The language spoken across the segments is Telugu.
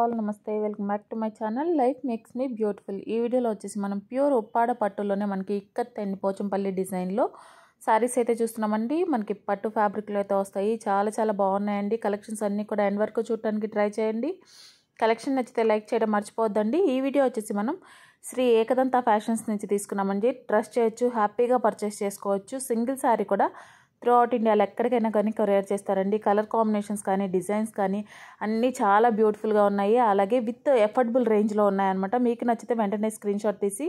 ఆల్ నమస్తే welcome back to my channel life makes me beautiful ఈ వీడియోలో వచ్చేసి మనం ప్యూర్ ఉప్పాడ పట్టులోనే మనకి ఇక్కత్ అండ్ పోచంపల్లి డిజైన్లో శారీస్ అయితే చూస్తున్నామండి మనకి పట్టు ఫ్యాబ్రిక్లో అయితే వస్తాయి చాలా చాలా బాగున్నాయండి కలెక్షన్స్ అన్నీ కూడా ఎండ్ వరకు చూడటానికి ట్రై చేయండి కలెక్షన్ నచ్చితే లైక్ చేయడం మర్చిపోవద్దండి ఈ వీడియో వచ్చేసి మనం శ్రీ ఏకదంత ఫ్యాషన్స్ నుంచి తీసుకున్నామండి ట్రస్ట్ చేయొచ్చు హ్యాపీగా పర్చేస్ చేసుకోవచ్చు సింగిల్ శారీ కూడా త్రూఅవుట్ అవుట్ ఇండియాలో ఎక్కడికైనా కానీ కొరియర్ చేస్తారండి కలర్ కాంబినేషన్స్ కానీ డిజైన్స్ కానీ అన్నీ చాలా బ్యూటిఫుల్గా ఉన్నాయి అలాగే విత్ ఎఫర్డబుల్ రేంజ్లో ఉన్నాయన్నమాట మీకు నచ్చితే వెంటనే స్క్రీన్ షాట్ తీసి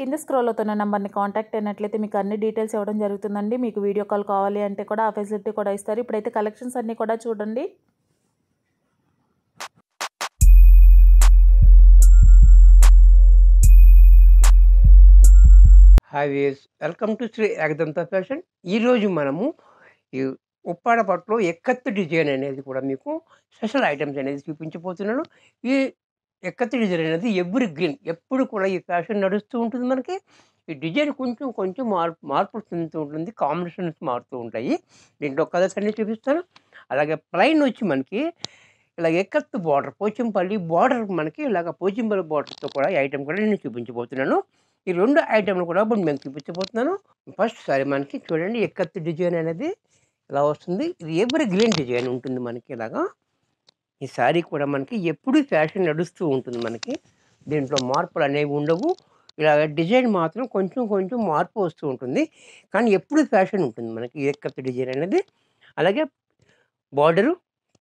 కింద స్క్రోల్ అవుతున్న నెంబర్ని కాంటాక్ట్ అయినట్లయితే మీకు అన్ని డీటెయిల్స్ ఇవ్వడం జరుగుతుందండి మీకు వీడియో కాల్ కావాలి అంటే కూడా ఆ ఫెసిలిటీ కూడా ఇస్తారు ఇప్పుడైతే కలెక్షన్స్ అన్నీ కూడా చూడండి హాయ్ వేస్ welcome to Shri Ekadanta fashion ఈరోజు మనము ఈ ఉప్పాడ ఎక్కత్తి డిజైన్ అనేది కూడా మీకు స్పెషల్ ఐటమ్స్ అనేది చూపించబోతున్నాను ఈ ఎక్కత్తి డిజైన్ అనేది ఎవ్రీ గ్రీన్ ఎప్పుడు కూడా ఈ ఫ్యాషన్ నడుస్తూ ఉంటుంది మనకి ఈ డిజైన్ కొంచెం కొంచెం మార్పు మార్పులు చెందుతూ ఉంటుంది కాంబినేషన్స్ మారుతూ ఉంటాయి దీంట్లో కలర్స్ అన్నీ చూపిస్తాను అలాగే ప్లైన్ వచ్చి మనకి ఇలాగ ఎక్కత్తు బార్డర్ పోచంపల్లి బార్డర్ మనకి ఇలాగ పోచంపల్లి బార్డర్తో కూడా ఈ ఐటమ్ కూడా నేను చూపించబోతున్నాను ఈ రెండు ఐటెంలు కూడా ఇప్పుడు మేము చూపించబోతున్నాను ఫస్ట్ సారీ మనకి చూడండి ఎక్కత్తి డిజైన్ అనేది ఇలా వస్తుంది ఇది ఎవరి గ్రీన్ డిజైన్ ఉంటుంది మనకి ఇలాగా ఈ శారీ కూడా మనకి ఎప్పుడు ఫ్యాషన్ నడుస్తూ ఉంటుంది మనకి దీంట్లో మార్పులు అనేవి ఉండవు ఇలాగ డిజైన్ మాత్రం కొంచెం కొంచెం మార్పు వస్తూ ఉంటుంది కానీ ఎప్పుడు ఫ్యాషన్ ఉంటుంది మనకి ఎక్కత్తి డిజైన్ అనేది అలాగే బార్డరు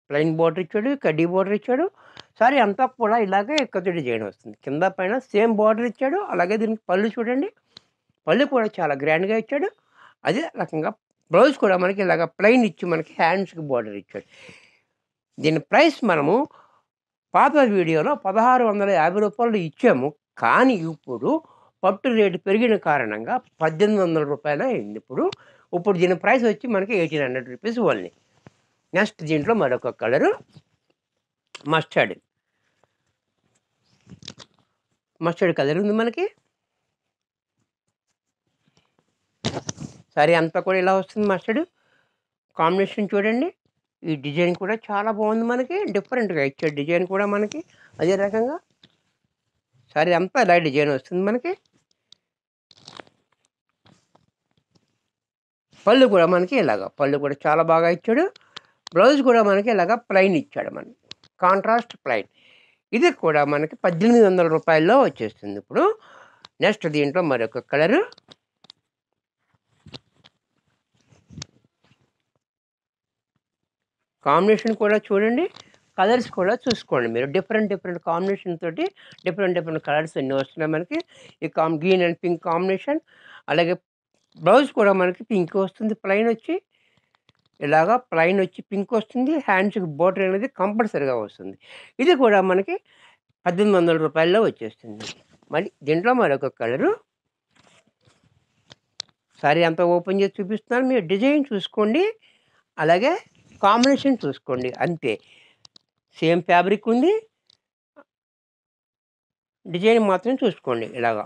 ప్లెయిన్ బార్డర్ ఇచ్చాడు కడ్డీ బార్డర్ ఇచ్చాడు సరే అంతా కూడా ఇలాగే కచోడీ చేయడం వస్తుంది కింద పైన సేమ్ బార్డర్ ఇచ్చాడు అలాగే దీనికి పళ్ళు చూడండి పళ్ళు కూడా చాలా గ్రాండ్గా ఇచ్చాడు అదే రకంగా బ్లౌజ్ కూడా మనకి ఇలాగ ప్లెయిన్ ఇచ్చి మనకి హ్యాండ్స్కి బార్డర్ ఇచ్చాడు దీని ప్రైస్ మనము పాత వీడియోలో పదహారు వందల యాభై రూపాయలు ఇచ్చాము కానీ ఇప్పుడు పట్టు రేటు పెరిగిన కారణంగా పద్దెనిమిది వందల రూపాయలు అయింది ఇప్పుడు ఇప్పుడు దీని ప్రైస్ వచ్చి మనకి ఎయిటీన్ హండ్రెడ్ రూపీస్ వాళ్ళని నెక్స్ట్ దీంట్లో మరొక కలరు మస్టర్డ్ మస్టర్డ్ కలర్ ఉంది మనకి సారీ అంతా కూడా ఇలా వస్తుంది మస్టర్డ్ కాంబినేషన్ చూడండి ఈ డిజైన్ కూడా చాలా బాగుంది మనకి డిఫరెంట్గా ఇచ్చే డిజైన్ కూడా మనకి అదే రకంగా సారీ అంతా ఇలా డిజైన్ వస్తుంది మనకి పళ్ళు కూడా మనకి ఇలాగ పళ్ళు కూడా చాలా బాగా ఇచ్చాడు బ్లౌజ్ కూడా మనకి ఇలాగ ప్లైన్ ఇచ్చాడు మనకి కాంట్రాస్ట్ ప్లైన్ ఇది కూడా మనకి పద్దెనిమిది వందల రూపాయల్లో వచ్చేస్తుంది ఇప్పుడు నెక్స్ట్ దీంట్లో మరొక కలరు కాంబినేషన్ కూడా చూడండి కలర్స్ కూడా చూసుకోండి మీరు డిఫరెంట్ డిఫరెంట్ కాంబినేషన్ తోటి డిఫరెంట్ డిఫరెంట్ కలర్స్ ఎన్ని వస్తున్నాయి మనకి ఈ కామ్ గ్రీన్ అండ్ పింక్ కాంబినేషన్ అలాగే బ్లౌజ్ కూడా మనకి పింక్ వస్తుంది ప్లెయిన్ వచ్చి ఇలాగా ప్లైన్ వచ్చి పింక్ వస్తుంది హ్యాండ్స్కి బోటర్ అనేది కంపల్సరీగా వస్తుంది ఇది కూడా మనకి పద్దెనిమిది వందల రూపాయల్లో వచ్చేస్తుంది మళ్ళీ దీంట్లో మరొక కలరు సారీ అంతా ఓపెన్ చేసి చూపిస్తున్నారు మీరు డిజైన్ చూసుకోండి అలాగే కాంబినేషన్ చూసుకోండి అంతే సేమ్ ఫ్యాబ్రిక్ ఉంది డిజైన్ మాత్రం చూసుకోండి ఇలాగా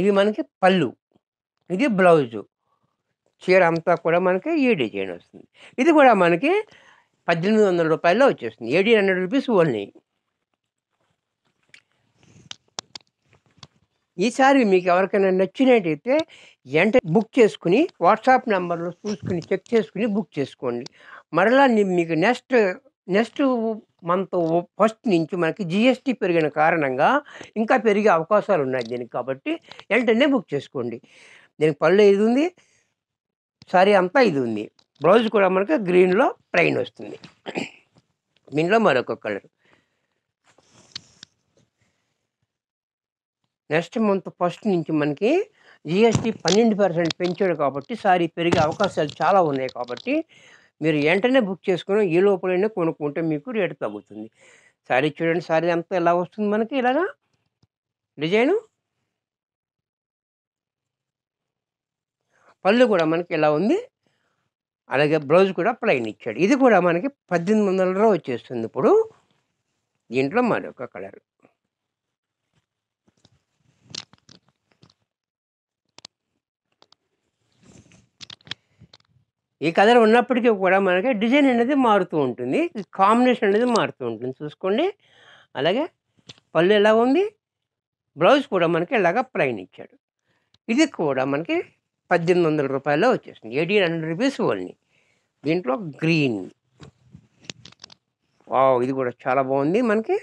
ఇది మనకి పళ్ళు ఇది బ్లౌజు చీర అంతా కూడా మనకి ఈ డిజైన్ వస్తుంది ఇది కూడా మనకి పద్దెనిమిది వందల రూపాయల్లో వచ్చేస్తుంది ఎయిటీన్ హండ్రెడ్ రూపీస్ ఓన్లీ ఈసారి మీకు ఎవరికైనా నచ్చినట్టయితే ఎంట బుక్ చేసుకుని వాట్సాప్ నెంబర్లో చూసుకుని చెక్ చేసుకుని బుక్ చేసుకోండి మరలా మీకు నెక్స్ట్ నెక్స్ట్ మంత్ ఫస్ట్ నుంచి మనకి జిఎస్టీ పెరిగిన కారణంగా ఇంకా పెరిగే అవకాశాలు ఉన్నాయి దీనికి కాబట్టి వెంటనే బుక్ చేసుకోండి దీనికి పళ్ళు ఏది ఉంది సారీ అంతా ఇది ఉంది బ్లౌజ్ కూడా మనకు గ్రీన్లో ప్లెయిన్ వస్తుంది దీనిలో మరొక కలర్ నెక్స్ట్ మంత్ ఫస్ట్ నుంచి మనకి జిఎస్టీ పన్నెండు పర్సెంట్ పెంచాడు కాబట్టి సారీ పెరిగే అవకాశాలు చాలా ఉన్నాయి కాబట్టి మీరు వెంటనే బుక్ చేసుకుని ఈ లోపలైనా కొనుక్కుంటే మీకు రేటు తగ్గుతుంది సారీ చూడండి సారీ అంతా ఎలా వస్తుంది మనకి ఇలాగా డిజైను పళ్ళు కూడా మనకి ఇలా ఉంది అలాగే బ్లౌజ్ కూడా ప్లైన్ ఇచ్చాడు ఇది కూడా మనకి పద్దెనిమిది వందల రూపాయ వచ్చేస్తుంది ఇప్పుడు దీంట్లో మరొక కలర్ ఈ కలర్ ఉన్నప్పటికీ కూడా మనకి డిజైన్ అనేది మారుతూ ఉంటుంది కాంబినేషన్ అనేది మారుతూ ఉంటుంది చూసుకోండి అలాగే పళ్ళు ఎలా ఉంది బ్లౌజ్ కూడా మనకి ఇలాగ ప్లైన్ ఇచ్చాడు ఇది కూడా మనకి పద్దెనిమిది వందల రూపాయలు వచ్చేసింది ఎయిటీన్ హండ్రెడ్ రూపీస్ ఓన్లీ దీంట్లో గ్రీన్ వావ్ ఇది కూడా చాలా బాగుంది మనకి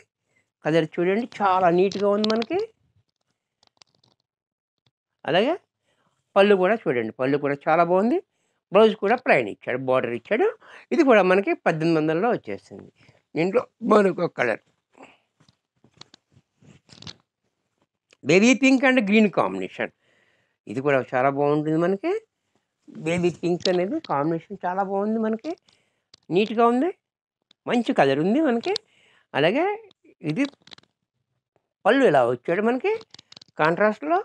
కలర్ చూడండి చాలా నీట్గా ఉంది మనకి అలాగే పళ్ళు కూడా చూడండి పళ్ళు కూడా చాలా బాగుంది బ్లౌజ్ కూడా ప్లైన్ ఇచ్చాడు బార్డర్ ఇచ్చాడు ఇది కూడా మనకి పద్దెనిమిది వందల్లో వచ్చేసింది దీంట్లో మనకు colour baby pink and green combination ఇది కూడా చాలా బాగుంటుంది మనకి బేబీ పింక్ అనేది కాంబినేషన్ చాలా బాగుంది మనకి నీట్గా ఉంది మంచి కలర్ ఉంది మనకి అలాగే ఇది పళ్ళు ఇలా వచ్చాడు మనకి కాంట్రాస్ట్లో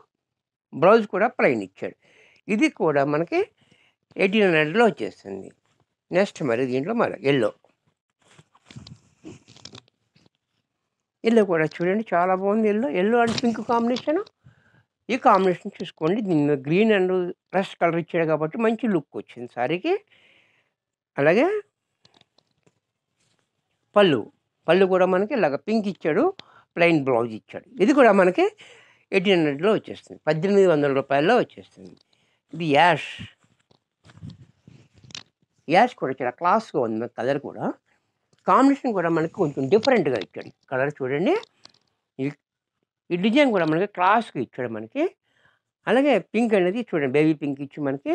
బ్లౌజ్ కూడా ప్లెయిన్ ఇచ్చాడు ఇది కూడా మనకి ఎయిటీన్ హండ్రెడ్లో వచ్చేస్తుంది నెక్స్ట్ మరి దీంట్లో మరి ఎల్లో ఎల్లో కూడా చూడండి చాలా బాగుంది yellow yellow and pink combination ఈ కాంబినేషన్ చూసుకోండి దీనిలో గ్రీన్ అండ్ రష్ కలర్ ఇచ్చాడు కాబట్టి మంచి లుక్ వచ్చింది సారీకి అలాగే పళ్ళు పళ్ళు కూడా మనకి ఇలాగ పింక్ ఇచ్చాడు ప్లెయిన్ బ్లౌజ్ ఇచ్చాడు ఇది కూడా మనకి ఎయిటీన్ హండ్రెడ్లో వచ్చేస్తుంది పద్దెనిమిది వందల రూపాయల్లో వచ్చేస్తుంది ఇది యాష్ యాష్ కూడా చాలా క్లాస్గా ఉంది కలర్ కూడా కాంబినేషన్ కూడా మనకి కొంచెం డిఫరెంట్గా ఇచ్చాడు కలర్ చూడండి ఈ డిజైన్ కూడా మనకి క్లాస్కి ఇచ్చాడు మనకి అలాగే పింక్ అనేది చూడండి బేబీ పింక్ ఇచ్చి మనకి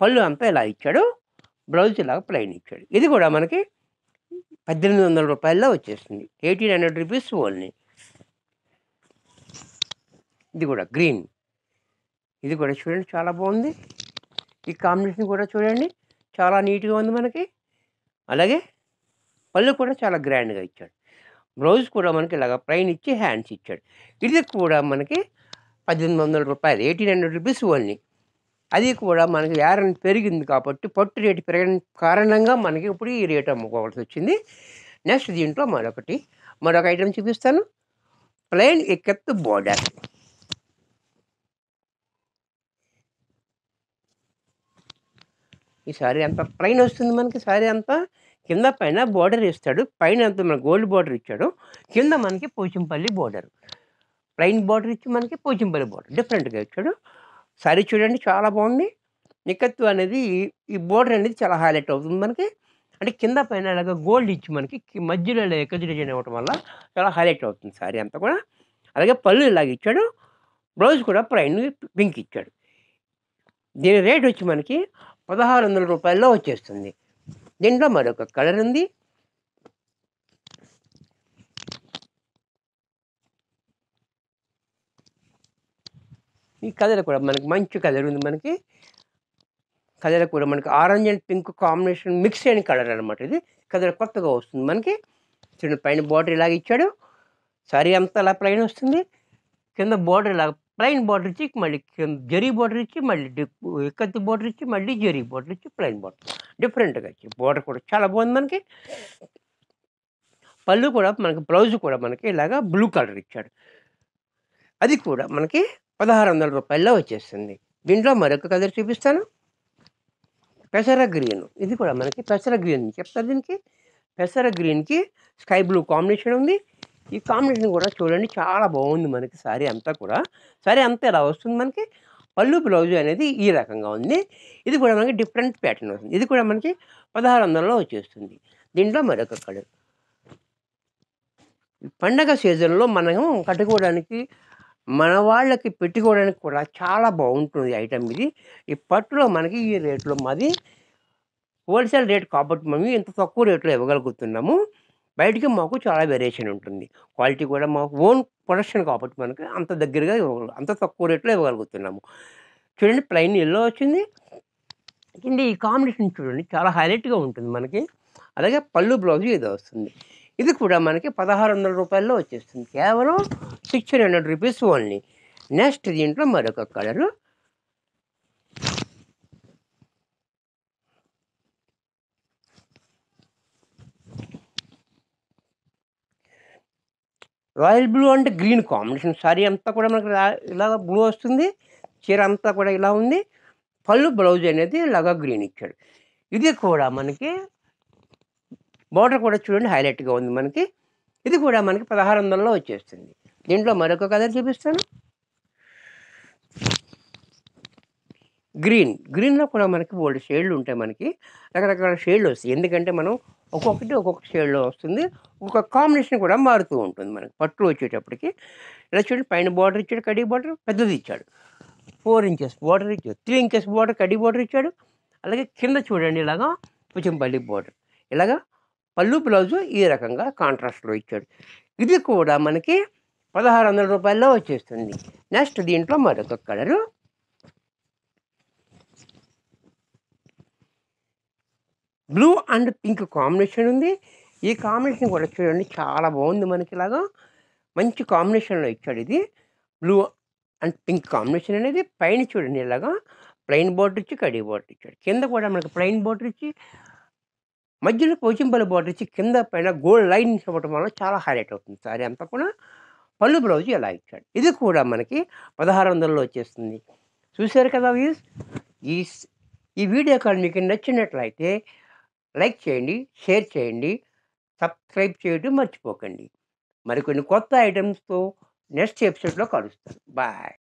పళ్ళు అంతా ఇలా ఇచ్చాడు బ్లౌజ్ ఇలాగ ప్లెయిన్ ఇచ్చాడు ఇది కూడా మనకి పద్దెనిమిది వందల రూపాయల్లో వచ్చేస్తుంది ఎయిటీన్ హండ్రెడ్ రూపీస్ ఓన్లీ ఇది కూడా గ్రీన్ ఇది కూడా చూడండి చాలా బాగుంది ఈ కాంబినేషన్ కూడా చూడండి చాలా నీట్గా ఉంది మనకి అలాగే పళ్ళు కూడా చాలా గ్రాండ్గా ఇచ్చాడు బ్లౌజ్ కూడా మనకి ఇలాగ ప్లైన్ ఇచ్చి హ్యాండ్స్ ఇచ్చాడు ఇది కూడా మనకి పద్దెనిమిది వందల రూపాయలు ఎయిటీన్ హండ్రెడ్ రూపీస్ ఓన్లీ అది కూడా మనకి యారన్ పెరిగింది కాబట్టి పట్టు రేటు పెరగడం కారణంగా మనకి ఇప్పుడు ఈ రేట్ అమ్ముకోవాల్సి వచ్చింది నెక్స్ట్ దీంట్లో మరొకటి మరొక ఐటెం చూపిస్తాను ప్లెయిన్ ఎక్కెత్ బోర్డర్ ఈ సారీ అంత ప్లెయిన్ వస్తుంది మనకి సారీ అంతా కింద పైన బోర్డర్ ఇస్తాడు పైన అంత మన గోల్డ్ బోర్డర్ ఇచ్చాడు కింద మనకి పోచంపల్లి బోర్డర్ ప్లెయిన్ బోర్డర్ ఇచ్చి మనకి పోచంపల్లి బోర్డర్ డిఫరెంట్గా ఇచ్చాడు సరే చూడండి చాలా బాగుంది నికత్వ అనేది ఈ బోర్డర్ అనేది చాలా హైలైట్ అవుతుంది మనకి అంటే కింద పైన అలాగే గోల్డ్ ఇచ్చి మనకి మధ్యలో ఇలా ఎక్కజు డిజైన్ ఇవ్వడం వల్ల చాలా హైలైట్ అవుతుంది సారీ అంతా కూడా అలాగే పళ్ళు ఇలాగ ఇచ్చాడు బ్లౌజ్ కూడా ప్రైన్ పింక్ ఇచ్చాడు దీని రేట్ వచ్చి మనకి పదహారు వందల రూపాయల్లో వచ్చేస్తుంది దీంట్లో మరొక కలర్ ఉంది ఈ కలర్ కూడా మనకి మంచి కలర్ ఉంది మనకి కలర్ కూడా మనకి orange and pink combination mix అయిన కలర్ అనమాట ఇది కలర్ కొత్తగా వస్తుంది మనకి చిన్న పైన బార్డర్ ఇలాగ ఇచ్చాడు సరే అంతా అలా ప్లైన్ వస్తుంది కింద బార్డర్ ఇలా ప్లైన్ బోర్డర్ ఇచ్చి మళ్ళీ జరీ బోర్డర్ ఇచ్చి మళ్ళీ ఇక్కత్తి బోర్డర్ ఇచ్చి మళ్ళీ జరీ బోర్డర్ ఇచ్చి ప్లైన్ బోర్డర్ డిఫరెంట్గా ఇచ్చి బోర్డర్ కూడా చాలా బాగుంది మనకి పళ్ళు కూడా మనకి బ్లౌజ్ కూడా మనకి ఇలాగా బ్లూ కలర్ ఇచ్చాడు అది కూడా మనకి పదహారు వందల రూపాయల్లో వచ్చేస్తుంది దీంట్లో మరొక కలర్ చూపిస్తాను పెసర గ్రీన్ ఇది కూడా మనకి పెసర గ్రీన్ చెప్తారు దీనికి పెసర గ్రీన్కి స్కై బ్లూ కాంబినేషన్ ఉంది ఈ కాంబినేషన్ కూడా చూడండి చాలా బాగుంది మనకి శారీ అంతా కూడా సారీ అంతా ఇలా వస్తుంది మనకి పళ్ళు బ్లౌజ్ అనేది ఈ రకంగా ఉంది ఇది కూడా మనకి డిఫరెంట్ ప్యాటర్న్ వస్తుంది ఇది కూడా మనకి పదహారు వందలలో వచ్చేస్తుంది దీంట్లో మరొక కలర్ పండగ సీజన్లో మనము కట్టుకోవడానికి మన వాళ్ళకి పెట్టుకోవడానికి కూడా చాలా బాగుంటుంది ఐటమ్ ఇది ఈ పట్టులో మనకి ఈ రేట్లో మాది హోల్సేల్ రేట్ కాబట్టి మేము ఇంత తక్కువ రేట్లో ఇవ్వగలుగుతున్నాము బయటికి మాకు చాలా వేరియేషన్ ఉంటుంది క్వాలిటీ కూడా మాకు ఓన్ ప్రొడక్షన్ కాబట్టి మనకి అంత దగ్గరగా అంత తక్కువ రేట్లో ఇవ్వగలుగుతున్నాము చూడండి ప్లెయిన్ ఎల్లో వచ్చింది కింద ఈ కాంబినేషన్ చూడండి చాలా హైలైట్గా ఉంటుంది మనకి అలాగే పళ్ళు బ్లౌజ్ ఇది వస్తుంది ఇది కూడా మనకి పదహారు వందల రూపాయల్లో వచ్చేస్తుంది కేవలం sixteen hundred rupees only next దీంట్లో మరొక కలరు రాయల్ బ్లూ అంటే గ్రీన్ కాంబినేషన్ సారీ అంతా కూడా మనకి ఇలా బ్లూ వస్తుంది చీర అంతా కూడా ఇలా ఉంది పళ్ళు బ్లౌజ్ అనేది ఇలాగా గ్రీన్ ఇచ్చాడు ఇది కూడా మనకి బార్డర్ కూడా చూడండి హైలైట్గా ఉంది మనకి ఇది కూడా మనకి పదహారు వందల్లో వచ్చేస్తుంది దీంట్లో మరొక కలర్ చూపిస్తాను గ్రీన్ గ్రీన్లో కూడా మనకి బోల్డ్ షేడ్లు ఉంటాయి మనకి రకరకాల షేడ్లు వస్తాయి ఎందుకంటే మనం ఒక్కొక్కటి ఒక్కొక్క షేడ్లో వస్తుంది ఒక కాంబినేషన్ కూడా మారుతూ ఉంటుంది మనకి పట్టు వచ్చేటప్పటికి ఇలా చూడండి పైన బార్డర్ ఇచ్చాడు కడీ బార్డర్ పెద్దది ఇచ్చాడు ఫోర్ ఇంచెస్ బార్డర్ ఇచ్చాడు త్రీ ఇంచెస్ బార్డర్ కడి బార్డర్ ఇచ్చాడు అలాగే కింద చూడండి ఇలాగా పుచ్చంపల్లి బార్డర్ ఇలాగా పళ్ళు బ్లౌజు ఈ రకంగా కాంట్రాస్ట్లో ఇచ్చాడు ఇది కూడా మనకి పదహారు వందల రూపాయల్లో వచ్చేస్తుంది నెక్స్ట్ దీంట్లో మరొక colour blue and pink combination ఉంది ఈ కాంబినేషన్ కూడా చూడండి చాలా బాగుంది మనకి ఇలాగా మంచి కాంబినేషన్లో ఇచ్చాడు ఇది బ్లూ అండ్ పింక్ కాంబినేషన్ అనేది పైన చూడండి ఇలాగా ప్లెయిన్ బోర్డర్ ఇచ్చి కడీ బోర్డర్ ఇచ్చాడు కింద కూడా మనకి ప్లెయిన్ బోర్డర్ ఇచ్చి మధ్యలో పోచింపల్లి బోర్డర్ ఇచ్చి కింద పైన గోల్డ్ లైన్ ఇవ్వడం వల్ల చాలా హైలైట్ అవుతుంది సారీ అంతా కూడా పళ్ళు బ్లౌజ్ ఎలా ఇచ్చాడు ఇది కూడా మనకి పదహారు వందల్లో వచ్చేస్తుంది చూశారు కదా వీస్ ఈ ఈ వీడియో కాల్ మీకు నచ్చినట్లయితే లైక్ చేయండి షేర్ చేయండి సబ్స్క్రైబ్ చేయడం మర్చిపోకండి మరికొన్ని కొత్త ఐటమ్స్తో నెక్స్ట్ ఎపిసోడ్లో కలుస్తాను బాయ్